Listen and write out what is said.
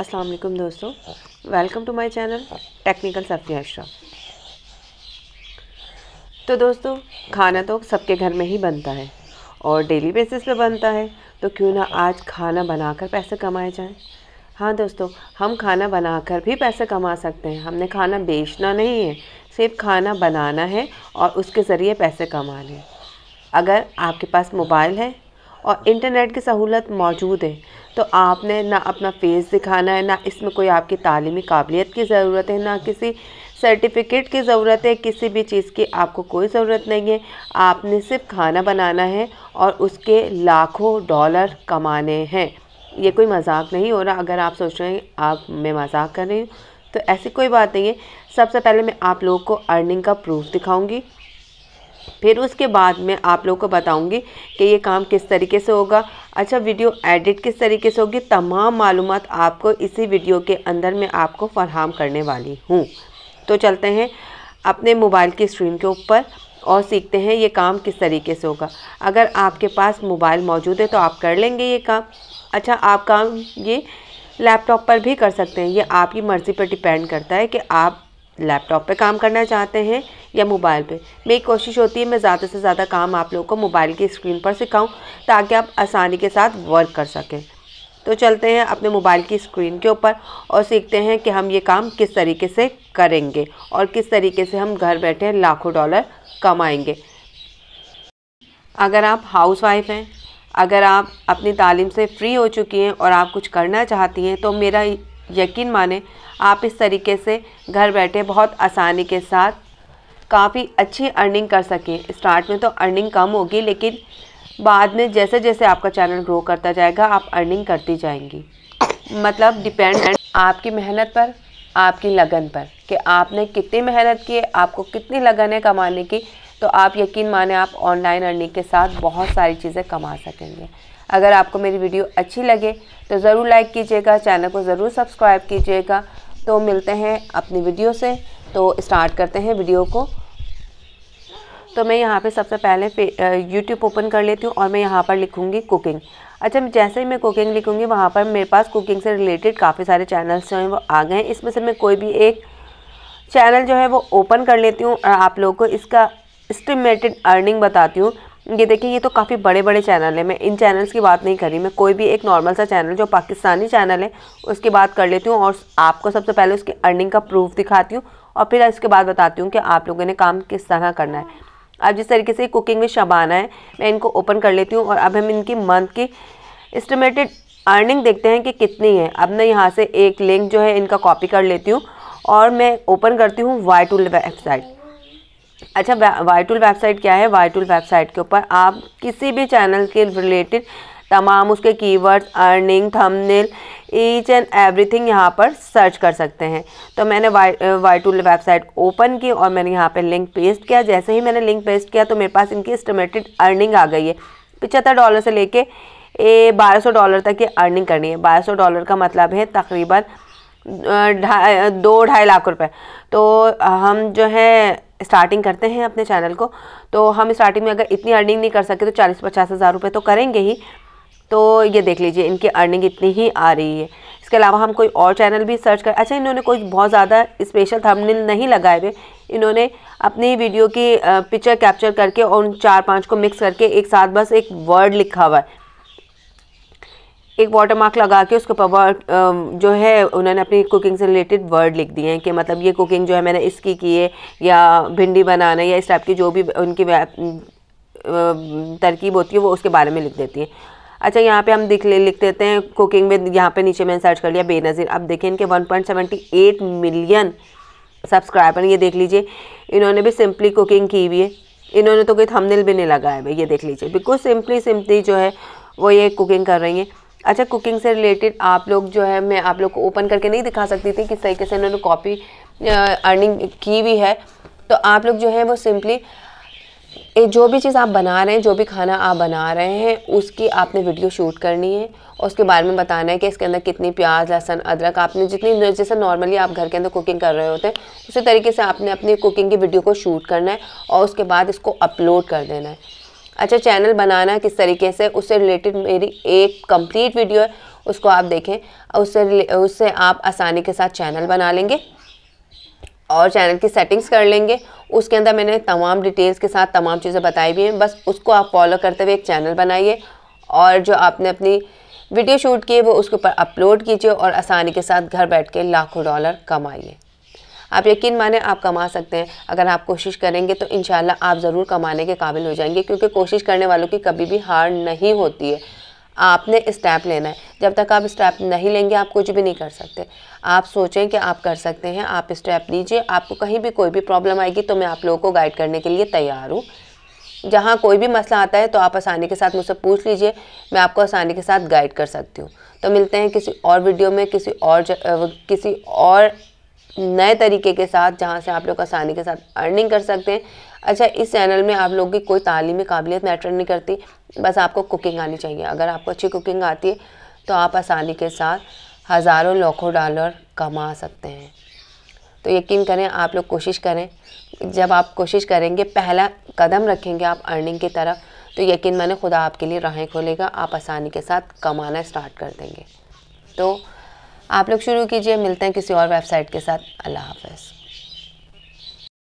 अस्सलाम वालेकुम दोस्तों welcome to my channel technical सब्जी अशरा तो दोस्तों खाना तो सबके घर में ही बनता है और डेली बेसिस पे बनता है तो क्यों ना आज खाना बनाकर पैसे कमाए जाएं हाँ दोस्तों हम खाना बनाकर भी पैसे कमा सकते हैं हमने खाना बेचना नहीं है सिर्फ खाना बनाना है और उसके ज़रिए पैसे कमाने हैं अगर आपके पास मोबाइल है और इंटरनेट की सहूलत मौजूद है तो आपने ना अपना फ़ेस दिखाना है ना इसमें कोई आपकी तालीमी काबिलियत की ज़रूरत है ना किसी सर्टिफिकेट की ज़रूरत है किसी भी चीज़ की आपको कोई ज़रूरत नहीं है आपने सिर्फ खाना बनाना है और उसके लाखों डॉलर कमाने हैं ये कोई मजाक नहीं हो रहा अगर आप सोच रहे हैं आप मैं मजाक कर रही हूँ तो ऐसी कोई बात नहीं है सबसे पहले मैं आप लोगों को अर्निंग का प्रूफ दिखाऊंगी फिर उसके बाद में आप लोगों को बताऊंगी कि ये काम किस तरीके से होगा अच्छा वीडियो एडिट किस तरीके से होगी तमाम मालूम आपको इसी वीडियो के अंदर मैं आपको फरहम करने वाली हूँ तो चलते हैं अपने मोबाइल की स्क्रीन के ऊपर और सीखते हैं ये काम किस तरीके से होगा अगर आपके पास मोबाइल मौजूद है तो आप कर लेंगे ये काम अच्छा आप काम ये लैपटॉप पर भी कर सकते हैं ये आपकी मर्ज़ी पर डिपेंड करता है कि आप लैपटॉप पे काम करना चाहते हैं या मोबाइल पे मेरी कोशिश होती है मैं ज़्यादा से ज़्यादा काम आप लोगों को मोबाइल की स्क्रीन पर सिखाऊं ताकि आप आसानी के साथ वर्क कर सकें तो चलते हैं अपने मोबाइल की स्क्रीन के ऊपर और सीखते हैं कि हम ये काम किस तरीके से करेंगे और किस तरीके से हम घर बैठे लाखों डॉलर कमाएँगे अगर आप हाउस वाइफ हैं अगर आप अपनी तालीम से फ्री हो चुकी हैं और आप कुछ करना चाहती हैं तो मेरा यकीन माने आप इस तरीके से घर बैठे बहुत आसानी के साथ काफ़ी अच्छी अर्निंग कर सकें स्टार्ट में तो अर्निंग कम होगी लेकिन बाद में जैसे जैसे आपका चैनल ग्रो करता जाएगा आप अर्निंग करती जाएंगी मतलब डिपेंड आपकी मेहनत पर आपकी लगन पर कि आपने कितनी मेहनत की है आपको कितनी लगन है कमाने की तो आप यकीन माने आप ऑनलाइन अर्निंग के साथ बहुत सारी चीज़ें कमा सकेंगे अगर आपको मेरी वीडियो अच्छी लगे तो ज़रूर लाइक कीजिएगा चैनल को ज़रूर सब्सक्राइब कीजिएगा तो मिलते हैं अपनी वीडियो से तो स्टार्ट करते हैं वीडियो को तो मैं यहाँ पे सबसे पहले यूट्यूब ओपन कर लेती हूँ और मैं यहाँ पर लिखूँगी कुकिंग अच्छा जैसे ही मैं कुकिंग लिखूँगी वहाँ पर मेरे पास कुकिंग से रिलेटेड काफ़ी सारे चैनल्स जो हैं वो आ गए हैं इसमें से मैं कोई भी एक चैनल जो है वो ओपन कर लेती हूँ और आप लोगों को इसका इस्टीमेटेड अर्निंग बताती हूँ ये देखिए ये तो काफ़ी बड़े बड़े चैनल हैं मैं इन चैनल्स की बात नहीं कर रही मैं कोई भी एक नॉर्मल सा चैनल जो पाकिस्तानी चैनल है उसकी बात कर लेती हूँ और आपको सबसे पहले उसकी अर्निंग का प्रूफ दिखाती हूँ और फिर इसके बाद बताती हूँ कि आप लोगों ने काम किस तरह करना है अब जिस तरीके से कुकिंग में शबाना है मैं इनको ओपन कर लेती हूँ और अब हम इनकी मंथ की इस्टीमेटेड अर्निंग देखते हैं कि कितनी है अब मैं यहाँ से एक लिंक जो है इनका कॉपी कर लेती हूँ और मैं ओपन करती हूँ वाई टू वेबसाइट अच्छा वाइटुल वेबसाइट क्या है वाइटुल वेबसाइट के ऊपर आप किसी भी चैनल के रिलेटेड तमाम उसके keywords earning thumbnail each and everything यहाँ पर सर्च कर सकते हैं तो मैंने Y Y tool website open की और मैंने यहाँ पे लिंक पेस्ट किया जैसे ही मैंने लिंक पेस्ट किया तो मेरे पास इनकी एस्टिमेटेड अर्निंग आ गई है पिचहत्तर डॉलर से लेके बारह सौ डॉलर तक की अर्निंग करनी है बारह सौ डॉलर का मतलब है तकरीबन ढाई दो ढाई लाख रुपए तो हम जो है स्टार्टिंग करते हैं अपने चैनल को तो हम स्टार्टिंग में अगर इतनी अर्निंग नहीं कर सके तो चालीस पचास हज़ार रुपये तो करेंगे ही तो ये देख लीजिए इनकी अर्निंग इतनी ही आ रही है इसके अलावा हम कोई और चैनल भी सर्च कर अच्छा इन्होंने कोई बहुत ज़्यादा स्पेशल थंबनेल नहीं लगाए हुए इन्होंने अपनी वीडियो की पिक्चर कैप्चर करके और उन चार पांच को मिक्स करके एक साथ बस एक वर्ड लिखा हुआ है एक वाटर मार्क लगा के उसके ऊपर वर्ड जो है उन्होंने अपनी कुकिंग से रिलेटेड वर्ड लिख दिए हैं कि मतलब ये कुकिंग जो है मैंने इसकी की है या भिंडी बनाना या इस टाइप की जो भी उनकी तरकीब होती है वो उसके बारे में लिख देती है अच्छा यहाँ पे हम दिख लिख देते हैं कुकिंग में यहाँ पे नीचे मैंने सर्च कर लिया बेनज़ीर अब देखें इनके 1.78 मिलियन सब्सक्राइबर ये देख लीजिए इन्होंने भी सिंपली कुकिंग की हुई है इन्होंने तो कोई थंबनेल भी नहीं लगाया भाई ये देख लीजिए बिल्कुल सिंपली सिंपली जो है वो ये कुकिंग कर रही हैं अच्छा कुकिंग से रिलेटेड आप लोग जो है मैं आप लोग को ओपन करके नहीं दिखा सकती थी किस तरीके से इन्होंने कॉपी अर्निंग की हुई है तो आप लोग जो है वो सिंपली जो भी चीज़ आप बना रहे हैं जो भी खाना आप बना रहे हैं उसकी आपने वीडियो शूट करनी है और उसके बारे में बताना है कि इसके अंदर कितनी प्याज लहसन अदरक आपने जितनी जैसे नॉर्मली आप घर के अंदर कुकिंग कर रहे होते हैं उसी तरीके से आपने अपनी कुकिंग की वीडियो को शूट करना है और उसके बाद इसको अपलोड कर देना है अच्छा चैनल बनाना किस तरीके से उससे रिलेटेड मेरी एक कंप्लीट वीडियो है उसको आप देखें उससे उससे आप आसानी के साथ चैनल बना लेंगे और चैनल की सेटिंग्स कर लेंगे उसके अंदर मैंने तमाम डिटेल्स के साथ तमाम चीज़ें बताई भी हैं बस उसको आप फॉलो करते हुए एक चैनल बनाइए और जो आपने अपनी वीडियो शूट की है वो उसके ऊपर अपलोड कीजिए और आसानी के साथ घर बैठ के लाखों डॉलर कमाइए आप यकीन माने आप कमा सकते हैं अगर आप कोशिश करेंगे तो इन आप ज़रूर कमाने के काबिल हो जाएंगे क्योंकि कोशिश करने वालों की कभी भी हार नहीं होती है आपने स्टेप लेना है जब तक आप स्टेप नहीं लेंगे आप कुछ भी नहीं कर सकते आप सोचें कि आप कर सकते हैं आप स्टेप लीजिए आपको कहीं भी कोई भी प्रॉब्लम आएगी तो मैं आप लोगों को गाइड करने के लिए तैयार हूँ जहाँ कोई भी मसला आता है तो आप आसानी के साथ मुझसे पूछ लीजिए मैं आपको आसानी के साथ गाइड कर सकती हूँ तो मिलते हैं किसी और वीडियो में किसी और किसी और नए तरीके के साथ जहाँ से आप लोग आसानी के साथ अर्निंग कर सकते हैं अच्छा इस चैनल में आप लोग की कोई तालीम काबिलियत मैटर नहीं करती बस आपको कुकिंग आनी चाहिए अगर आपको अच्छी कुकिंग आती है तो आप आसानी के साथ हज़ारों लाखों डॉलर कमा सकते हैं तो यकीन करें आप लोग कोशिश करें जब आप कोशिश करेंगे पहला कदम रखेंगे आप अर्निंग की तरफ तो यकीन मैंने खुदा आपके लिए राहें खोलेगा आप आसानी के साथ कमाना स्टार्ट कर देंगे तो आप लोग शुरू कीजिए मिलते हैं किसी और वेबसाइट के साथ अल्लाह हाफ